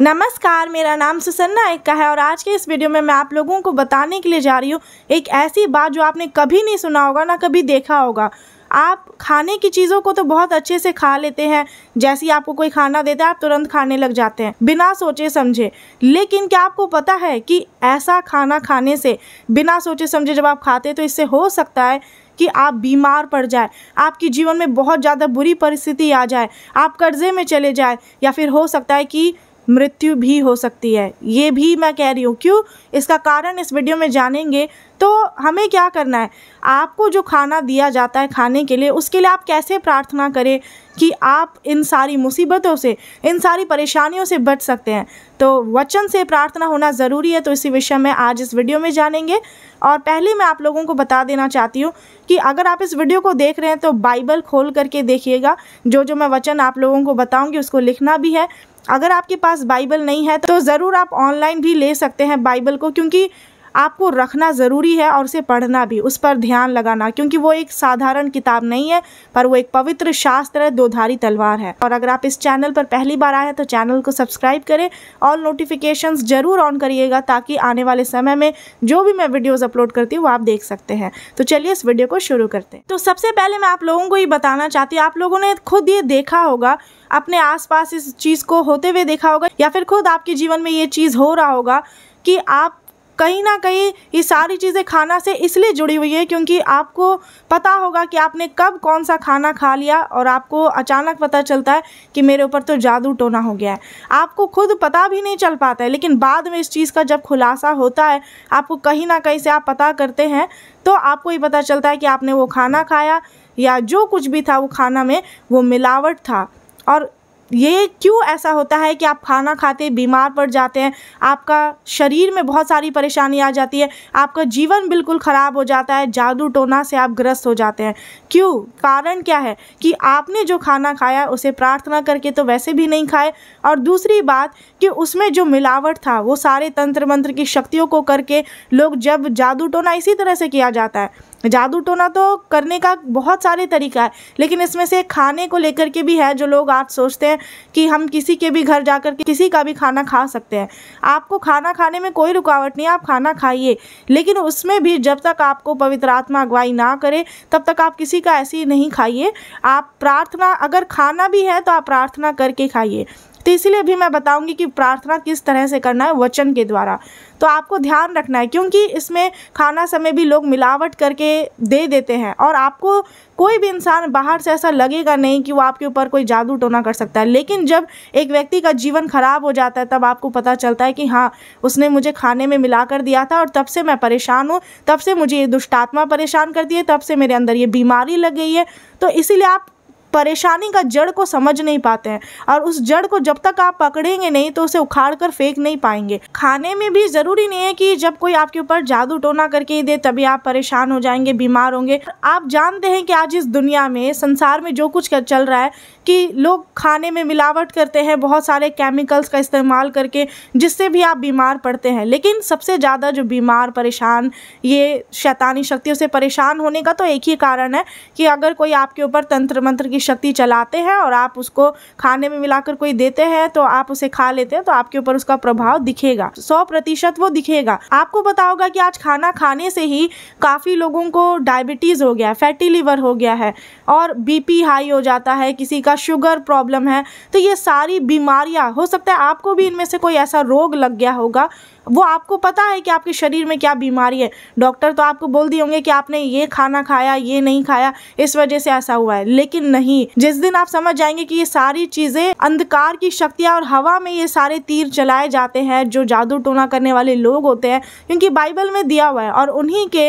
नमस्कार मेरा नाम सुसन्ना एक्का है और आज के इस वीडियो में मैं आप लोगों को बताने के लिए जा रही हूँ एक ऐसी बात जो आपने कभी नहीं सुना होगा ना कभी देखा होगा आप खाने की चीज़ों को तो बहुत अच्छे से खा लेते हैं जैसे ही आपको कोई खाना देता है आप तुरंत खाने लग जाते हैं बिना सोचे समझे लेकिन क्या आपको पता है कि ऐसा खाना खाने से बिना सोचे समझे जब आप खाते तो इससे हो सकता है कि आप बीमार पड़ जाए आपके जीवन में बहुत ज़्यादा बुरी परिस्थिति आ जाए आप कर्जे में चले जाए या फिर हो सकता है कि मृत्यु भी हो सकती है ये भी मैं कह रही हूँ क्यों इसका कारण इस वीडियो में जानेंगे तो हमें क्या करना है आपको जो खाना दिया जाता है खाने के लिए उसके लिए आप कैसे प्रार्थना करें कि आप इन सारी मुसीबतों से इन सारी परेशानियों से बच सकते हैं तो वचन से प्रार्थना होना ज़रूरी है तो इसी विषय में आज इस वीडियो में जानेंगे और पहले मैं आप लोगों को बता देना चाहती हूँ कि अगर आप इस वीडियो को देख रहे हैं तो बाइबल खोल करके देखिएगा जो जो मैं वचन आप लोगों को बताऊँगी उसको लिखना भी है अगर आपके पास बाइबल नहीं है तो ज़रूर आप ऑनलाइन भी ले सकते हैं बाइबल को क्योंकि आपको रखना ज़रूरी है और उसे पढ़ना भी उस पर ध्यान लगाना क्योंकि वो एक साधारण किताब नहीं है पर वो एक पवित्र शास्त्र है दोधारी तलवार है और अगर आप इस चैनल पर पहली बार आए हैं तो चैनल को सब्सक्राइब करें और नोटिफिकेशन ज़रूर ऑन करिएगा ताकि आने वाले समय में जो भी मैं वीडियोज़ अपलोड करती हूँ वो आप देख सकते हैं तो चलिए इस वीडियो को शुरू करते हैं तो सबसे पहले मैं आप लोगों को ये बताना चाहती हूँ आप लोगों ने खुद ये देखा होगा अपने आस इस चीज़ को होते हुए देखा होगा या फिर खुद आपके जीवन में ये चीज़ हो रहा होगा कि आप कहीं ना कहीं ये सारी चीज़ें खाना से इसलिए जुड़ी हुई है क्योंकि आपको पता होगा कि आपने कब कौन सा खाना खा लिया और आपको अचानक पता चलता है कि मेरे ऊपर तो जादू टोना हो गया है आपको खुद पता भी नहीं चल पाता है लेकिन बाद में इस चीज़ का जब खुलासा होता है आपको कहीं ना कहीं से आप पता करते हैं तो आपको ये पता चलता है कि आपने वो खाना खाया या जो कुछ भी था वो खाना में वो मिलावट था और ये क्यों ऐसा होता है कि आप खाना खाते बीमार पड़ जाते हैं आपका शरीर में बहुत सारी परेशानी आ जाती है आपका जीवन बिल्कुल ख़राब हो जाता है जादू टोना से आप ग्रस्त हो जाते हैं क्यों कारण क्या है कि आपने जो खाना खाया उसे प्रार्थना करके तो वैसे भी नहीं खाए और दूसरी बात कि उसमें जो मिलावट था वो सारे तंत्र मंत्र की शक्तियों को करके लोग जब जादू टोना इसी तरह से किया जाता है जादू टोना तो करने का बहुत सारे तरीका है लेकिन इसमें से खाने को लेकर के भी है जो लोग आज सोचते हैं कि हम किसी के भी घर जाकर के किसी का भी खाना खा सकते हैं आपको खाना खाने में कोई रुकावट नहीं आप खाना खाइए लेकिन उसमें भी जब तक आपको पवित्र आत्मा अगुवाई ना करे तब तक आप किसी का ऐसी नहीं खाइए आप प्रार्थना अगर खाना भी है तो आप प्रार्थना करके खाइए तो इसीलिए भी मैं बताऊंगी कि प्रार्थना किस तरह से करना है वचन के द्वारा तो आपको ध्यान रखना है क्योंकि इसमें खाना समय भी लोग मिलावट करके दे देते हैं और आपको कोई भी इंसान बाहर से ऐसा लगेगा नहीं कि वो आपके ऊपर कोई जादू टोना कर सकता है लेकिन जब एक व्यक्ति का जीवन खराब हो जाता है तब आपको पता चलता है कि हाँ उसने मुझे खाने में मिला कर दिया था और तब से मैं परेशान हूँ तब से मुझे ये दुष्टात्मा परेशान करती है तब से मेरे अंदर ये बीमारी लग गई है तो इसीलिए आप परेशानी का जड़ को समझ नहीं पाते हैं और उस जड़ को जब तक आप पकड़ेंगे नहीं तो उसे उखाड़ कर फेंक नहीं पाएंगे खाने में भी ज़रूरी नहीं है कि जब कोई आपके ऊपर जादू टोना करके ही दे तभी आप परेशान हो जाएंगे बीमार होंगे आप जानते हैं कि आज इस दुनिया में संसार में जो कुछ चल रहा है कि लोग खाने में मिलावट करते हैं बहुत सारे केमिकल्स का इस्तेमाल करके जिससे भी आप बीमार पड़ते हैं लेकिन सबसे ज़्यादा जो बीमार परेशान ये शैतानी शक्तियों से परेशान होने का तो एक ही कारण है कि अगर कोई आपके ऊपर तंत्र मंत्र की की शक्ति चलाते हैं और आप उसको खाने में मिलाकर कोई देते हैं तो आप उसे खा लेते हैं तो आपके ऊपर उसका प्रभाव दिखेगा सौ प्रतिशत वो दिखेगा आपको बताओगा कि आज खाना खाने से ही काफ़ी लोगों को डायबिटीज़ हो गया फैटी लिवर हो गया है और बीपी हाई हो जाता है किसी का शुगर प्रॉब्लम है तो ये सारी बीमारियाँ हो सकता है आपको भी इनमें से कोई ऐसा रोग लग गया होगा वो आपको पता है कि आपके शरीर में क्या बीमारी है डॉक्टर तो आपको बोल दिए होंगे कि आपने ये खाना खाया ये नहीं खाया इस वजह से ऐसा हुआ है लेकिन नहीं नहीं जिस दिन आप समझ जाएंगे कि ये सारी चीजें अंधकार की शक्तियां और हवा में ये सारे तीर चलाए जाते हैं जो जादू टोना करने वाले लोग होते हैं क्योंकि बाइबल में दिया हुआ है और उन्हीं के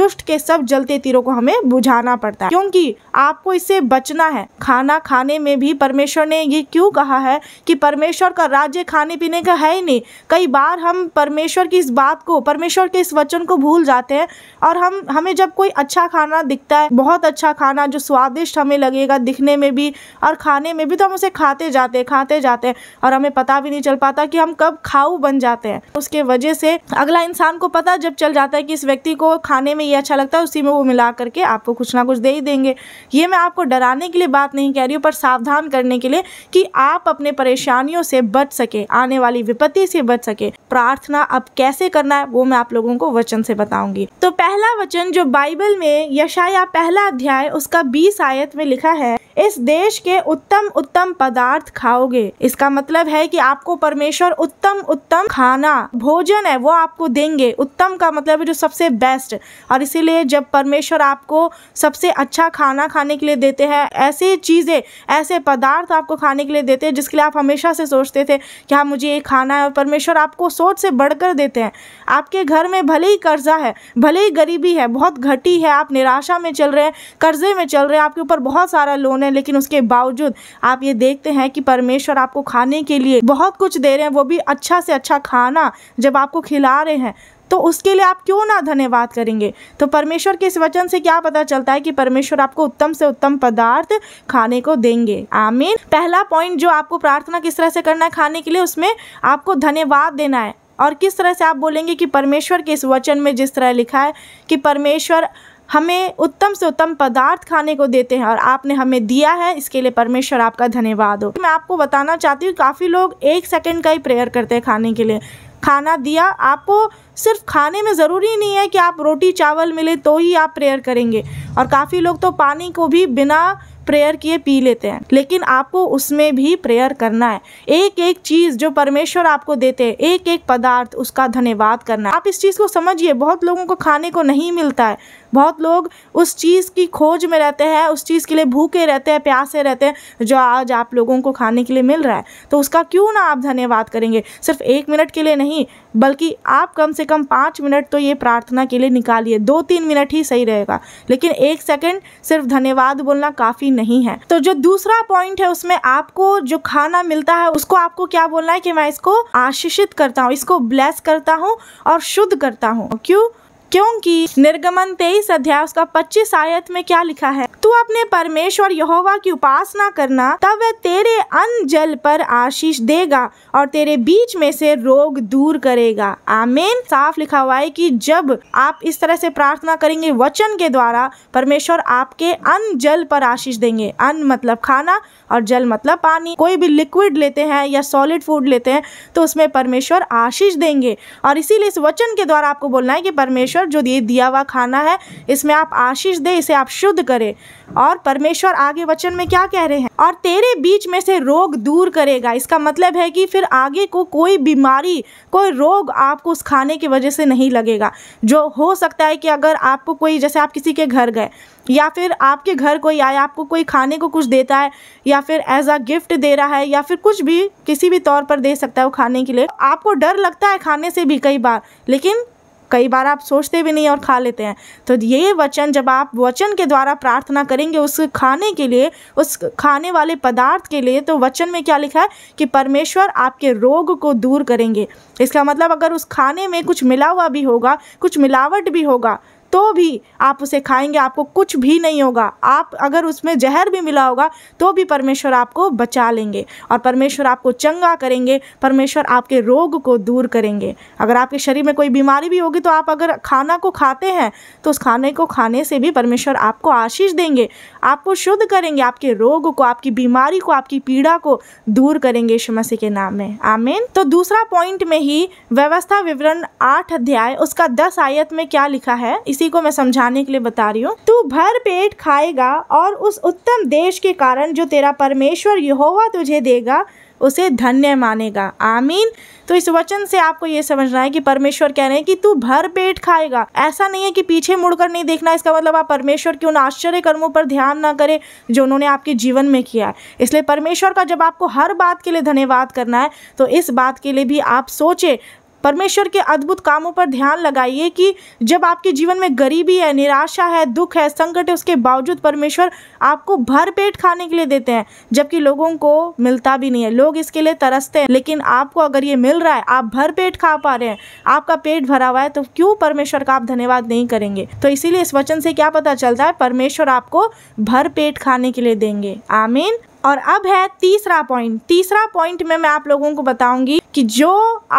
दुष्ट के सब जलते तीरों को हमें बुझाना पड़ता है क्योंकि आपको इससे बचना है खाना खाने में भी परमेश्वर ने ये क्यों कहा है कि परमेश्वर का राज्य खाने पीने का है ही नहीं कई बार हम परमेश्वर की इस बात को परमेश्वर के इस वचन को भूल जाते हैं और हम हमें जब कोई अच्छा खाना दिखता है बहुत अच्छा खाना जो स्वादिष्ट हमें लगेगा दिखने में भी और खाने में भी तो हम उसे खाते जाते हैं खाते जाते हैं और हमें पता भी नहीं चल पाता कि हम कब खाऊ बन जाते हैं उसके वजह से अगला इंसान को पता जब चल जाता है कि इस व्यक्ति को खाने में ये अच्छा लगता है उसी में वो मिला करके आपको कुछ ना कुछ दे ही देंगे ये मैं आपको डराने के लिए बात नहीं कह रही हूँ पर सावधान करने के लिए कि आप अपने परेशानियों से बच सके आने वाली विपत्ति से बच सके प्रार्थना अब कैसे करना है वो मैं आप लोगों को वचन से बताऊंगी तो पहला वचन जो बाइबल में यशाया पहला अध्याय उसका बीस आयत में लिखा है Gracias. इस देश के उत्तम उत्तम पदार्थ खाओगे इसका मतलब है कि आपको परमेश्वर उत्तम उत्तम खाना भोजन है वो आपको देंगे उत्तम का मतलब है जो सबसे बेस्ट और इसीलिए जब परमेश्वर आपको सबसे अच्छा खाना खाने के लिए देते हैं ऐसे चीज़ें ऐसे पदार्थ आपको खाने के लिए देते हैं जिसके लिए आप हमेशा से सोचते थे कि हाँ मुझे ये खाना है और परमेश्वर आपको सोच से बढ़कर देते हैं आपके घर में भले ही कर्जा है भले ही गरीबी है बहुत घटी है आप निराशा में चल रहे हैं कर्जे में चल रहे हैं आपके ऊपर बहुत सारा लोन उन्होंने लेकिन उसके बावजूद आप ये देखते हैं कि परमेश्वर आपको खाने के लिए बहुत कुछ दे रहे हैं वो भी अच्छा से अच्छा खाना जब आपको खिला रहे हैं तो उसके लिए आप क्यों ना धन्यवाद करेंगे तो परमेश्वर के इस वचन से क्या पता चलता है कि परमेश्वर आपको उत्तम से उत्तम पदार्थ खाने को देंगे आमीन पहला पॉइंट जो आपको प्रार्थना किस तरह से करना है खाने के लिए उसमें आपको धन्यवाद देना है और किस तरह से आप बोलेंगे कि परमेश्वर के इस वचन में जिस तरह लिखा है कि परमेश्वर हमें उत्तम से उत्तम पदार्थ खाने को देते हैं और आपने हमें दिया है इसके लिए परमेश्वर आपका धन्यवाद हो मैं आपको बताना चाहती हूँ काफ़ी लोग एक सेकेंड का ही प्रेयर करते हैं खाने के लिए खाना दिया आपको सिर्फ खाने में ज़रूरी नहीं है कि आप रोटी चावल मिले तो ही आप प्रेयर करेंगे और काफ़ी लोग तो पानी को भी बिना प्रेयर किए पी लेते हैं लेकिन आपको उसमें भी प्रेयर करना है एक एक चीज़ जो परमेश्वर आपको देते हैं एक एक पदार्थ उसका धन्यवाद करना है आप इस चीज़ को समझिए बहुत लोगों को खाने को नहीं मिलता है बहुत लोग उस चीज़ की खोज में रहते हैं उस चीज़ के लिए भूखे रहते हैं प्यासे रहते हैं जो आज आप लोगों को खाने के लिए मिल रहा है तो उसका क्यों ना आप धन्यवाद करेंगे सिर्फ एक मिनट के लिए नहीं बल्कि आप कम से कम पाँच मिनट तो ये प्रार्थना के लिए निकालिए दो तीन मिनट ही सही रहेगा लेकिन एक सेकेंड सिर्फ धन्यवाद बोलना काफ़ी नहीं है तो जो दूसरा पॉइंट है उसमें आपको जो खाना मिलता है उसको आपको क्या बोलना है कि मैं इसको आशीषित करता हूँ इसको ब्लेस करता हूँ और शुद्ध करता हूँ क्यों क्योंकि निर्गमन तेईस अध्याय उसका पच्चीस आयत में क्या लिखा है तू अपने परमेश्वर यहोवा की उपासना करना तब वह तेरे अन्न जल पर आशीष देगा और तेरे बीच में से रोग दूर करेगा आमेन साफ लिखा हुआ है कि जब आप इस तरह से प्रार्थना करेंगे वचन के द्वारा परमेश्वर आपके अन्न जल पर आशीष देंगे अन्न मतलब खाना और जल मतलब पानी कोई भी लिक्विड लेते हैं या सॉलिड फूड लेते हैं तो उसमें परमेश्वर आशीष देंगे और इसीलिए इस वचन के द्वारा आपको बोलना है कि परमेश्वर जो ये दिया हुआ खाना है इसमें आप आशीष दें इसे आप शुद्ध करें और परमेश्वर आगे वचन में क्या कह रहे हैं और तेरे बीच में से रोग दूर करेगा इसका मतलब है कि फिर आगे को कोई बीमारी कोई रोग आपको उस खाने की वजह से नहीं लगेगा जो हो सकता है कि अगर आपको कोई जैसे आप किसी के घर गए या फिर आपके घर कोई आए आपको कोई खाने को कुछ देता है या फिर एज आ गिफ्ट दे रहा है या फिर कुछ भी किसी भी तौर पर दे सकता है वो खाने के लिए आपको डर लगता है खाने से भी कई बार लेकिन कई बार आप सोचते भी नहीं और खा लेते हैं तो ये वचन जब आप वचन के द्वारा प्रार्थना करेंगे उस खाने के लिए उस खाने वाले पदार्थ के लिए तो वचन में क्या लिखा है कि परमेश्वर आपके रोग को दूर करेंगे इसका मतलब अगर उस खाने में कुछ मिला हुआ भी होगा कुछ मिलावट भी होगा तो भी आप उसे खाएंगे आपको कुछ भी नहीं होगा आप अगर उसमें जहर भी मिला होगा तो भी परमेश्वर आपको बचा लेंगे और परमेश्वर आपको चंगा करेंगे परमेश्वर आपके रोग को दूर करेंगे अगर आपके शरीर में कोई बीमारी भी होगी तो आप अगर खाना को खाते हैं तो उस खाने को खाने से भी परमेश्वर आपको आशीष देंगे आपको शुद्ध करेंगे आपके रोग को आपकी बीमारी को आपकी पीड़ा को दूर करेंगे यीशु के नाम में आमीन तो दूसरा पॉइंट में ही व्यवस्था विवरण आठ अध्याय उसका दस आयत में क्या लिखा है इसी इसी को मैं समझाने के लिए बता रही हूँ तू भर पेट खाएगा और उस उत्तम देश के कारण जो तेरा परमेश्वर यहोवा तुझे देगा उसे धन्य मानेगा आमीन तो इस वचन से आपको ये समझना है कि परमेश्वर कह रहे हैं कि तू भर पेट खाएगा ऐसा नहीं है कि पीछे मुड़कर नहीं देखना इसका मतलब आप परमेश्वर के उन आश्चर्य कर्मों पर ध्यान ना करें जो उन्होंने आपके जीवन में किया है इसलिए परमेश्वर का जब आपको हर बात के लिए धन्यवाद करना है तो इस बात के लिए भी आप सोचें परमेश्वर के अद्भुत कामों पर ध्यान लगाइए कि जब आपके जीवन में गरीबी है निराशा है दुख है संकट है उसके बावजूद परमेश्वर आपको भर पेट खाने के लिए देते हैं जबकि लोगों को मिलता भी नहीं है लोग इसके लिए तरसते हैं लेकिन आपको अगर ये मिल रहा है आप भर पेट खा पा रहे हैं आपका पेट भरा हुआ है तो क्यों परमेश्वर का आप धन्यवाद नहीं करेंगे तो इसीलिए इस वचन से क्या पता चलता है परमेश्वर आपको भर पेट खाने के लिए देंगे आमीन और अब है तीसरा पॉइंट तीसरा पॉइंट में मैं आप लोगों को बताऊंगी कि जो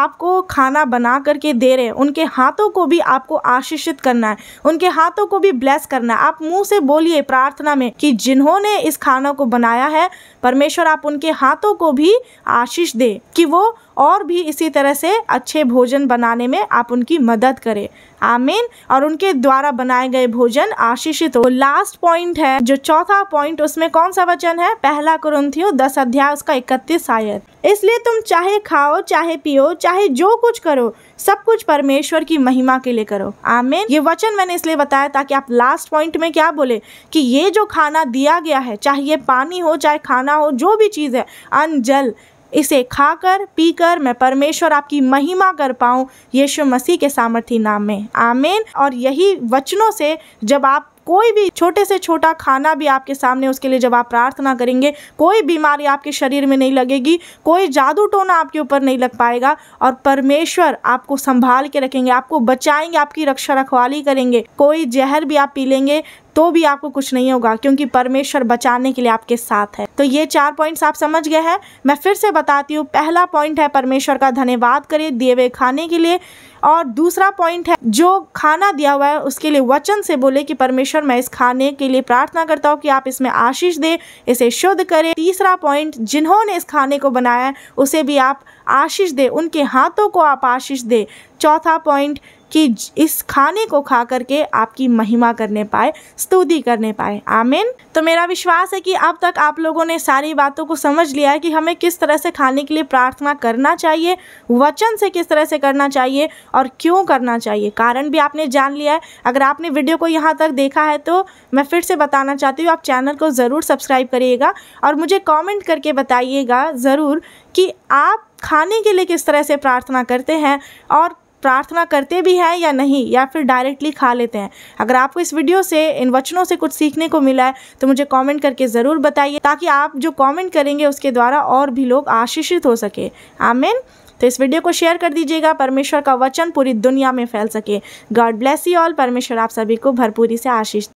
आपको खाना बना करके दे रहे हैं उनके हाथों को भी आपको आशीषित करना है उनके हाथों को भी ब्लेस करना है आप मुंह से बोलिए प्रार्थना में कि जिन्होंने इस खाना को बनाया है परमेश्वर आप उनके हाथों को भी आशीष दे कि वो और भी इसी तरह से अच्छे भोजन बनाने में आप उनकी मदद करें आमीन और उनके द्वारा बनाए गए भोजन आशीषित हो लास्ट पॉइंट है जो चौथा पॉइंट उसमें कौन सा वचन है पहला कुरुंथियो दस अध्याय उसका इकतीस आयत इसलिए तुम चाहे खाओ चाहे पियो चाहे जो कुछ करो सब कुछ परमेश्वर की महिमा के लिए करो आमीन ये वचन मैंने इसलिए बताया ताकि आप लास्ट पॉइंट में क्या बोले कि ये जो खाना दिया गया है चाहे ये पानी हो चाहे खाना हो जो भी चीज़ है अन जल इसे खाकर पीकर मैं परमेश्वर आपकी महिमा कर पाऊँ यीशु मसीह के सामर्थी नाम में आमेन और यही वचनों से जब आप कोई भी छोटे से छोटा खाना भी आपके सामने उसके लिए जब आप प्रार्थना करेंगे कोई बीमारी आपके शरीर में नहीं लगेगी कोई जादू टोना आपके ऊपर नहीं लग पाएगा और परमेश्वर आपको संभाल के रखेंगे आपको बचाएंगे आपकी रक्षा रखवाली करेंगे कोई जहर भी आप पी लेंगे तो भी आपको कुछ नहीं होगा क्योंकि परमेश्वर बचाने के लिए आपके साथ है तो ये चार पॉइंट्स आप समझ गए हैं मैं फिर से बताती हूँ पहला पॉइंट है परमेश्वर का धन्यवाद करिए दिए हुए खाने के लिए और दूसरा पॉइंट है जो खाना दिया हुआ है उसके लिए वचन से बोले कि परमेश्वर मैं इस खाने के लिए प्रार्थना करता हूँ कि आप इसमें आशीष दें इसे शुद्ध करें तीसरा पॉइंट जिन्होंने इस खाने को बनाया है उसे भी आप आशीष दे उनके हाथों को आप आशीष दे चौथा पॉइंट कि इस खाने को खा करके आपकी महिमा करने पाए स्तुति करने पाए आमीन तो मेरा विश्वास है कि अब तक आप लोगों ने सारी बातों को समझ लिया है कि हमें किस तरह से खाने के लिए प्रार्थना करना चाहिए वचन से किस तरह से करना चाहिए और क्यों करना चाहिए कारण भी आपने जान लिया है अगर आपने वीडियो को यहाँ तक देखा है तो मैं फिर से बताना चाहती हूँ आप चैनल को ज़रूर सब्सक्राइब करिएगा और मुझे कॉमेंट करके बताइएगा ज़रूर कि आप खाने के लिए किस तरह से प्रार्थना करते हैं और प्रार्थना करते भी हैं या नहीं या फिर डायरेक्टली खा लेते हैं अगर आपको इस वीडियो से इन वचनों से कुछ सीखने को मिला है तो मुझे कॉमेंट करके ज़रूर बताइए ताकि आप जो कॉमेंट करेंगे उसके द्वारा और भी लोग आशीषित हो सके आमेन तो इस वीडियो को शेयर कर दीजिएगा परमेश्वर का वचन पूरी दुनिया में फैल सके गॉड ब्लेस यू ऑल परमेश्वर आप सभी को भरपूरी से आशीष